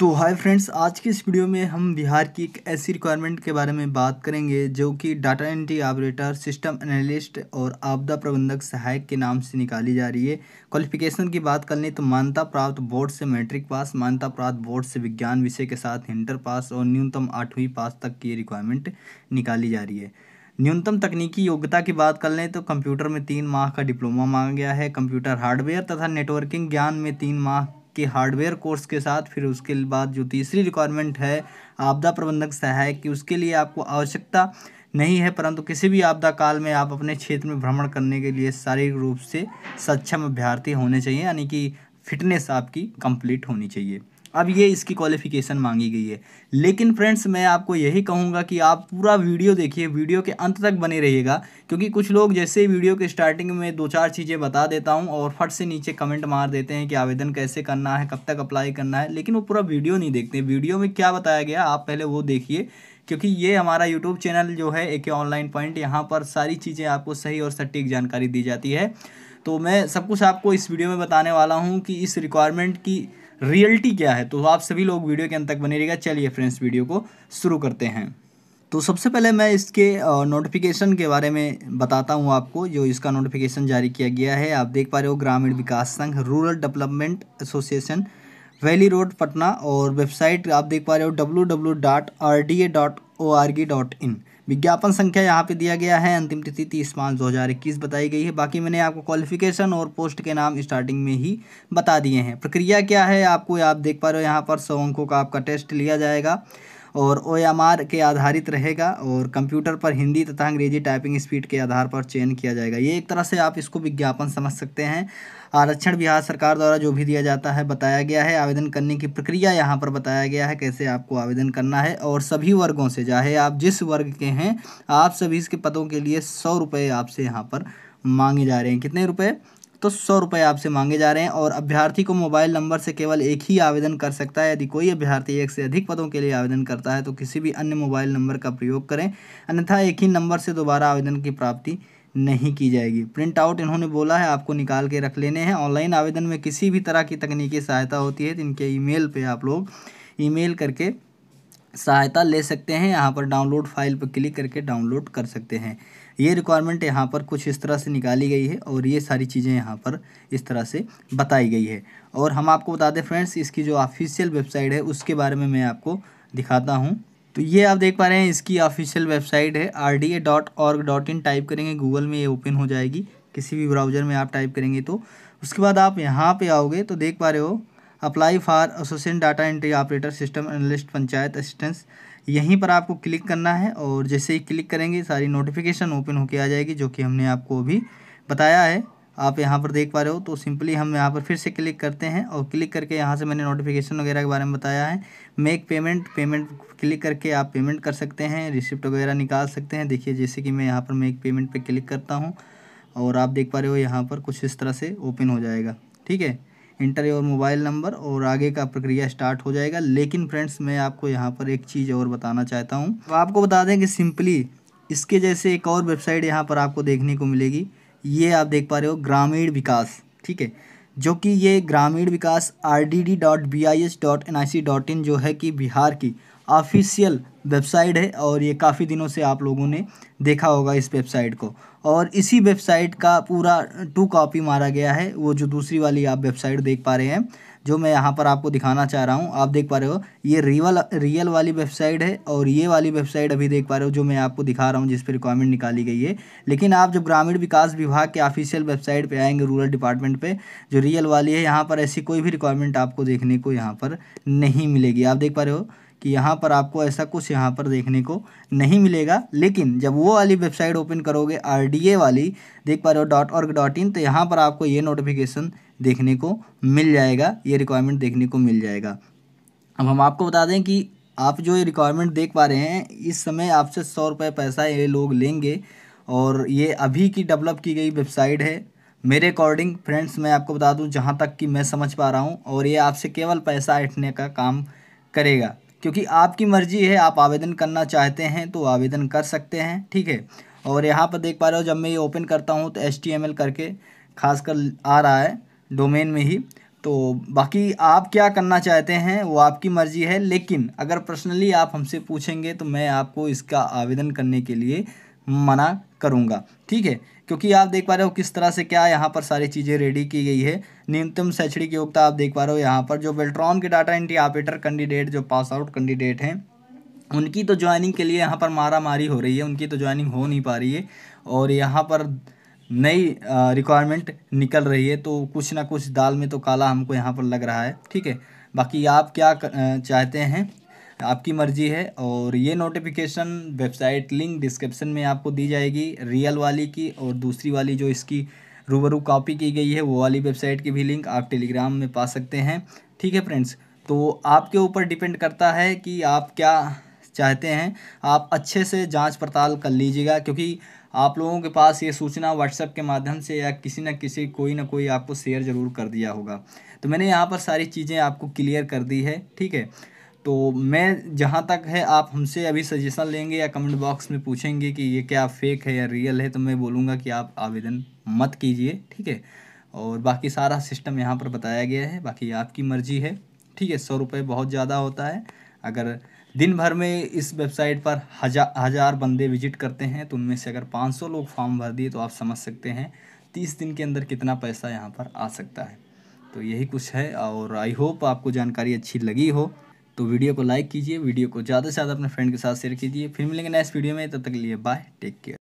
तो hi friends आज की इस वीडियो में हम बिहार की एक ऐसी रिक्वायरमेंट के बारे में बात करेंगे जो कि data entry operator system analyst और आपदा प्रबंधक सहायक के नाम से निकाली जा रही है क्वालिफिकेशन की बात कर लें तो मान्यता प्राप्त बोर्ड से मैट्रिक पास मान्यता प्राप्त बोर्ड से विज्ञान विषय के साथ इंटर पास और न्यूनतम आठवीं पास तक की रिक्वायरमेंट निकाली जा रही है न्यूनतम तकनीकी योग्यता की बात कर लें तो कंप्यूटर में तीन माह का डिप्लोमा मांगा गया है कंप्यूटर हार्डवेयर तथा नेटवर्किंग ज्ञान में तीन माह आपके हार्डवेयर कोर्स के साथ फिर उसके बाद जो तीसरी रिक्वायरमेंट है आपदा प्रबंधक सहायक की उसके लिए आपको आवश्यकता नहीं है परंतु किसी भी आपदा काल में आप अपने क्षेत्र में भ्रमण करने के लिए शारीरिक रूप से सक्षम अभ्यर्थी होने चाहिए यानी कि फिटनेस आपकी कंप्लीट होनी चाहिए अब ये इसकी क्वालिफिकेशन मांगी गई है लेकिन फ्रेंड्स मैं आपको यही कहूँगा कि आप पूरा वीडियो देखिए वीडियो के अंत तक बने रहिएगा क्योंकि कुछ लोग जैसे ही वीडियो के स्टार्टिंग में दो चार चीज़ें बता देता हूँ और फट से नीचे कमेंट मार देते हैं कि आवेदन कैसे करना है कब तक अप्लाई करना है लेकिन वो पूरा वीडियो नहीं देखते वीडियो में क्या बताया गया आप पहले वो देखिए क्योंकि ये हमारा यूट्यूब चैनल जो है एक ऑनलाइन पॉइंट यहाँ पर सारी चीज़ें आपको सही और सटीक जानकारी दी जाती है तो मैं सब कुछ आपको इस वीडियो में बताने वाला हूँ कि इस रिक्वायरमेंट की रियलिटी क्या है तो आप सभी लोग वीडियो के अंत तक बने रहेगा चलिए फ्रेंड्स वीडियो को शुरू करते हैं तो सबसे पहले मैं इसके नोटिफिकेशन के बारे में बताता हूँ आपको जो इसका नोटिफिकेशन जारी किया गया है आप देख पा रहे हो Gramin Vikas Sangh rural development association valley road Patna और वेबसाइट आप देख पा रहे हो W W dot R D A dot O R G dot in विज्ञापन संख्या यहाँ पे दिया गया है अंतिम तिथि तीस पाँच दो हज़ार इक्कीस बताई गई है बाकी मैंने आपको क्वालिफिकेशन और पोस्ट के नाम स्टार्टिंग में ही बता दिए हैं प्रक्रिया क्या है आपको आप देख पा रहे हो यहाँ पर सौ अंकों का आपका टेस्ट लिया जाएगा और ओ के आधारित रहेगा और कंप्यूटर पर हिंदी तथा अंग्रेजी टाइपिंग स्पीड के आधार पर चयन किया जाएगा ये एक तरह से आप इसको विज्ञापन समझ सकते हैं आरक्षण बिहार सरकार द्वारा जो भी दिया जाता है बताया गया है आवेदन करने की प्रक्रिया यहाँ पर बताया गया है कैसे आपको आवेदन करना है और सभी वर्गों से चाहे आप जिस वर्ग के हैं आप सभी इसके पदों के लिए सौ रुपये आपसे यहाँ पर मांगे जा रहे हैं कितने रुपये तो सौ रुपये आपसे मांगे जा रहे हैं और अभ्यर्थी को मोबाइल नंबर से केवल एक ही आवेदन कर सकता है यदि कोई अभ्यर्थी एक से अधिक पदों के लिए आवेदन करता है तो किसी भी अन्य मोबाइल नंबर का प्रयोग करें अन्यथा एक ही नंबर से दोबारा आवेदन की प्राप्ति नहीं की जाएगी प्रिंट आउट इन्होंने बोला है आपको निकाल के रख लेने हैं ऑनलाइन आवेदन में किसी भी तरह की तकनीकी सहायता होती है तो इनके ईमेल पे आप लोग ईमेल करके सहायता ले सकते हैं यहाँ पर डाउनलोड फाइल पर क्लिक करके डाउनलोड कर सकते हैं ये रिक्वायरमेंट यहाँ पर कुछ इस तरह से निकाली गई है और ये सारी चीज़ें यहाँ पर इस तरह से बताई गई है और हम आपको बता दें फ्रेंड्स इसकी जो ऑफिशियल वेबसाइट है उसके बारे में मैं आपको दिखाता हूँ तो ये आप देख पा रहे हैं इसकी ऑफिशियल वेबसाइट है R D A dot org dot in type करेंगे गूगल में ये ओपन हो जाएगी किसी भी ब्राउज़र में आप टाइप करेंगे तो उसके बाद आप यहाँ पे आओगे तो देख पा रहे हो apply for associate data entry operator system analyst panchayat assistance यहीं पर आपको क्लिक करना है और जैसे ही क्लिक करेंगे सारी नोटिफिकेशन ओपन होकर आ जाएगी जो कि हमने आपको अभी बताया है आप यहाँ पर देख पा रहे हो तो सिंपली हम यहाँ पर फिर से क्लिक करते हैं और क्लिक करके यहाँ से मैंने नोटिफिकेशन वगैरह के बारे में बताया है मेक पेमेंट पेमेंट क्लिक करके आप पेमेंट कर सकते हैं रिसिप्ट वगैरह निकाल सकते हैं देखिए जैसे कि मैं यहाँ पर मेक पेमेंट पे क्लिक करता हूँ और आप देख पा रहे हो यहाँ पर कुछ इस तरह से ओपन हो जाएगा ठीक है इंटर योर मोबाइल नंबर और आगे का प्रक्रिया स्टार्ट हो जाएगा लेकिन फ्रेंड्स मैं आपको यहाँ पर एक चीज़ और बताना चाहता हूँ तो आपको बता दें कि सिंपली इसके जैसे एक और वेबसाइट यहाँ पर आपको देखने को मिलेगी ये आप देख पा रहे हो ग्रामीण विकास ठीक है जो कि ये Gramin Vikas R D D dot B I S dot N I C dot in जो है कि बिहार की ऑफिशियल वेबसाइट है और ये काफ़ी दिनों से आप लोगों ने देखा होगा इस वेबसाइट को और इसी वेबसाइट का पूरा टू कॉपी मारा गया है वो जो दूसरी वाली आप वेबसाइट देख पा रहे हैं जो मैं यहाँ पर आपको दिखाना चाह रहा हूँ आप देख पा रहे हो ये रियल रियल वाली वेबसाइट है और ये वाली वेबसाइट अभी देख पा रहे हो जो मैं आपको दिखा रहा हूँ जिस पर रिक्वायरमेंट निकाली गई है लेकिन आप जब ग्रामीण विकास विभाग के ऑफिशियल वेबसाइट पर आएंगे रूरल डिपार्टमेंट पर जो रियल वाली है यहाँ पर ऐसी कोई भी रिक्वायरमेंट आपको देखने को यहाँ पर नहीं मिलेगी आप देख पा रहे हो कि यहाँ पर आपको ऐसा कुछ यहाँ पर देखने को नहीं मिलेगा लेकिन जब वो वाली वेबसाइट ओपन करोगे आर वाली देख पा रहे हो डॉट ऑर्ग डॉट इन तो यहाँ पर आपको ये नोटिफिकेशन देखने को मिल जाएगा ये रिक्वायरमेंट देखने को मिल जाएगा अब हम आपको बता दें कि आप जो ये रिक्वायरमेंट देख पा रहे हैं इस समय आपसे सौ रुपये पैसा ये लोग लेंगे और ये अभी की डेवलप की गई वेबसाइट है मेरे अकॉर्डिंग फ्रेंड्स मैं आपको बता दूं जहां तक कि मैं समझ पा रहा हूं और ये आपसे केवल पैसा ऐठने का काम करेगा क्योंकि आपकी मर्जी है आप आवेदन करना चाहते हैं तो आवेदन कर सकते हैं ठीक है और यहाँ पर देख पा रहे हो जब मैं ये ओपन करता हूँ तो एच करके खासकर आ रहा है डोमेन में ही तो बाकी आप क्या करना चाहते हैं वो आपकी मर्ज़ी है लेकिन अगर पर्सनली आप हमसे पूछेंगे तो मैं आपको इसका आवेदन करने के लिए मना करूँगा ठीक है क्योंकि आप देख पा रहे हो किस तरह से क्या यहाँ पर सारी चीज़ें रेडी की गई है न्यूनतम शैक्षणिक योग्यता आप देख पा रहे हो यहाँ पर जो वेल्ट्रॉन के डाटा एंट्री ऑपरेटर कैंडिडेट जो पास आउट कैंडिडेट हैं उनकी तो ज्वाइनिंग के लिए यहाँ पर मारा मारी हो रही है उनकी तो ज्वाइनिंग हो नहीं पा रही है और यहाँ पर नई रिक्वायरमेंट निकल रही है तो कुछ ना कुछ दाल में तो काला हमको यहाँ पर लग रहा है ठीक है बाकी आप क्या चाहते हैं आपकी मर्जी है और ये नोटिफिकेशन वेबसाइट लिंक डिस्क्रिप्शन में आपको दी जाएगी रियल वाली की और दूसरी वाली जो इसकी रूबरू कॉपी की गई है वो वाली वेबसाइट की भी लिंक आप टेलीग्राम में पा सकते हैं ठीक है फ्रेंड्स तो आपके ऊपर डिपेंड करता है कि आप क्या चाहते हैं आप अच्छे से जांच पड़ताल कर लीजिएगा क्योंकि आप लोगों के पास ये सूचना व्हाट्सएप के माध्यम से या किसी न किसी कोई ना कोई आपको शेयर ज़रूर कर दिया होगा तो मैंने यहाँ पर सारी चीज़ें आपको क्लियर कर दी है ठीक है तो मैं जहाँ तक है आप हमसे अभी सजेशन लेंगे या कमेंट बॉक्स में पूछेंगे कि ये क्या फेक है या रियल है तो मैं बोलूँगा कि आप आवेदन मत कीजिए ठीक है और बाकी सारा सिस्टम यहाँ पर बताया गया है बाकी आपकी मर्जी है ठीक है सौ रुपये बहुत ज़्यादा होता है अगर दिन भर में इस वेबसाइट पर हजा हज़ार बंदे विजिट करते हैं तो उनमें से अगर पाँच सौ लोग फॉर्म भर दिए तो आप समझ सकते हैं तीस दिन के अंदर कितना पैसा यहाँ पर आ सकता है तो यही कुछ है और आई होप आपको जानकारी अच्छी लगी हो तो वीडियो को लाइक कीजिए वीडियो को ज़्यादा से ज़्यादा अपने फ्रेंड के साथ शेयर कीजिए फिर मिलेंगे नेक्स्ट वीडियो में तब तक के लिए बाय टेक केयर